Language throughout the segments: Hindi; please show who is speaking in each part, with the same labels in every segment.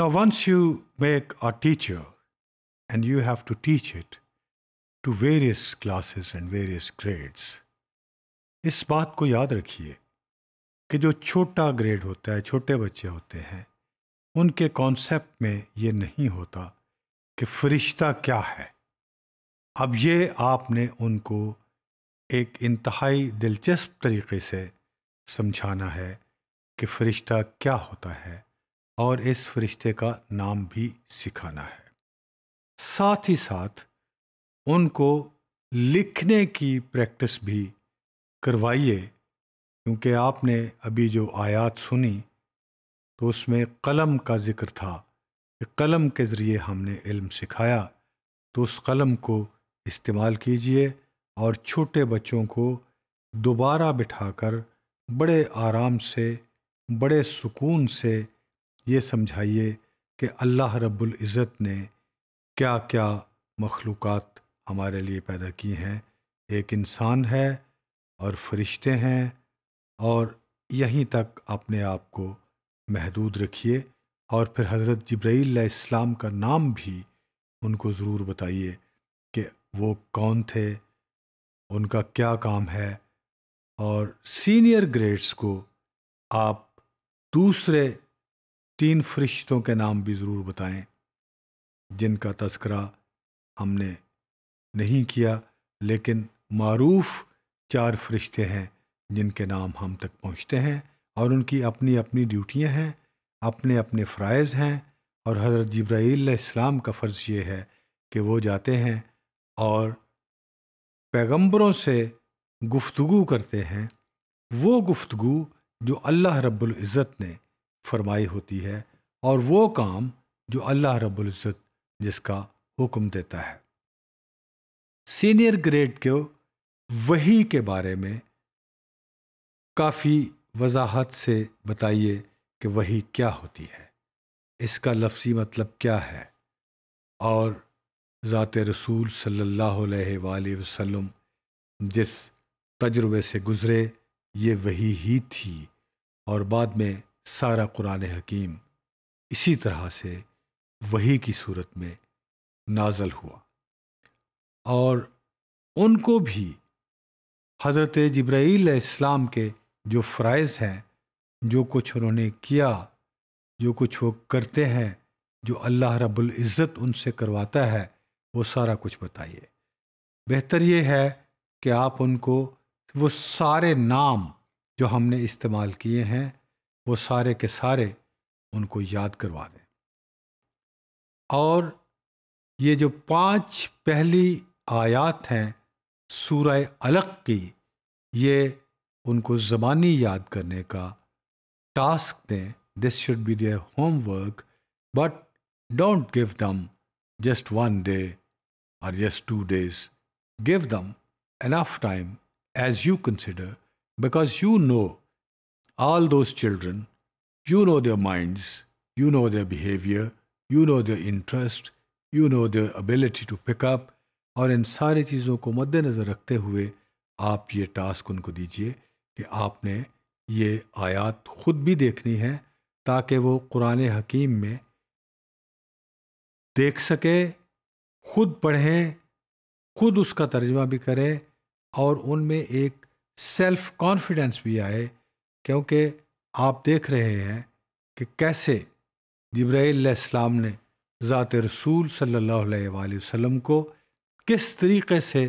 Speaker 1: Now, once you make a teacher and you have to teach it to various classes and various grades, इस बात को याद रखिए कि जो छोटा ग्रेड होता है छोटे बच्चे होते हैं उनके कॉन्सेप्ट में ये नहीं होता कि फरिश्ता क्या है अब ये आपने उनको एक इंतहाई दिलचस्प तरीके से समझाना है कि फरिश्ता क्या होता है और इस फरिश्ते का नाम भी सिखाना है साथ ही साथ उनको लिखने की प्रैक्टिस भी करवाइए क्योंकि आपने अभी जो आयात सुनी तो उसमें कलम का ज़िक्र था कि कलम के ज़रिए हमने इल्म सिखाया तो उस कलम को इस्तेमाल कीजिए और छोटे बच्चों को दोबारा बिठाकर बड़े आराम से बड़े सुकून से ये समझाइए कि अल्लाह रब्बुल इज़्ज़त ने क्या क्या मखलूक़ हमारे लिए पैदा की हैं एक इंसान है और फरिश्ते हैं और यहीं तक अपने आप को महदूद रखिए और फिर हज़रत जब्राईल इस्लाम का नाम भी उनको ज़रूर बताइए कि वो कौन थे उनका क्या काम है और सीनियर ग्रेड्स को आप दूसरे तीन फरिश्तों के नाम भी ज़रूर बताएं जिनका तस्करा हमने नहीं किया लेकिन मरूफ चार फरिश्ते हैं जिनके नाम हम तक पहुँचते हैं और उनकी अपनी अपनी ड्यूटियाँ हैं अपने अपने फ़रज़ हैं और हज़रत इस्लाम का फ़र्ज़ ये है कि वो जाते हैं और पैगम्बरों से गुफ्तु करते हैं वो गुफ्तु जो अल्लाह रब्ज़त ने फरमाई होती है और वो काम जो अल्लाह रबुल्ज़त जिसका हुक्म देता है सीनियर ग्रेड को वही के बारे में काफ़ी वजाहत से बताइए कि वही क्या होती है इसका लफ्ज़ी मतलब क्या है और ज़ात रसूल सल्ला वसम जिस तजुर्बे से गुज़रे ये वही ही थी और बाद में सारा कुरान हकीम इसी तरह से वही की सूरत में नाजल हुआ और उनको भी हज़रत जब्राईल इस्लाम के जो फ़्राइज़ हैं जो कुछ उन्होंने किया जो कुछ वो करते हैं जो अल्लाह रब्बुल इज़्ज़त उनसे करवाता है वो सारा कुछ बताइए बेहतर ये है कि आप उनको वो सारे नाम जो हमने इस्तेमाल किए हैं वो सारे के सारे उनको याद करवा दें और ये जो पांच पहली आयात हैं सूरह अलग की ये उनको ज़बानी याद करने का टास्क दें this should be their homework but don't give them just one day और just two days give them enough time as you consider because you know all those children, you know their minds, you know their behavior, you know their interest, you know their ability to pick up और इन सारी चीज़ों को मद्देनज़र रखते हुए आप ये टास्क उनको दीजिए कि आपने ये आयात ख़ुद भी देखनी है ताकि वो कुरान हकीम में देख सके खुद पढ़ें खुद उसका तर्जमा भी करें और उनमें एक सेल्फ़ कॉन्फिडेंस भी आए क्योंकि आप देख रहे हैं कि कैसे जब्राईसम ने ज़ात रसूल सल्ला वसम को किस तरीक़े से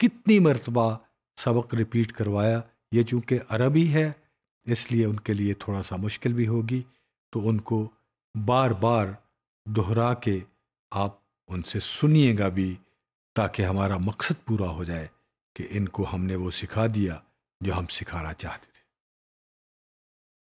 Speaker 1: कितनी मरतबा सबक रिपीट करवाया ये चूँकि अरबी है इसलिए उनके लिए थोड़ा सा मुश्किल भी होगी तो उनको बार बार दोहरा के आप उनसे सुनिएगा भी ताकि हमारा मकसद पूरा हो जाए कि इनको हमने वो सिखा दिया जो हम सिखाना चाहते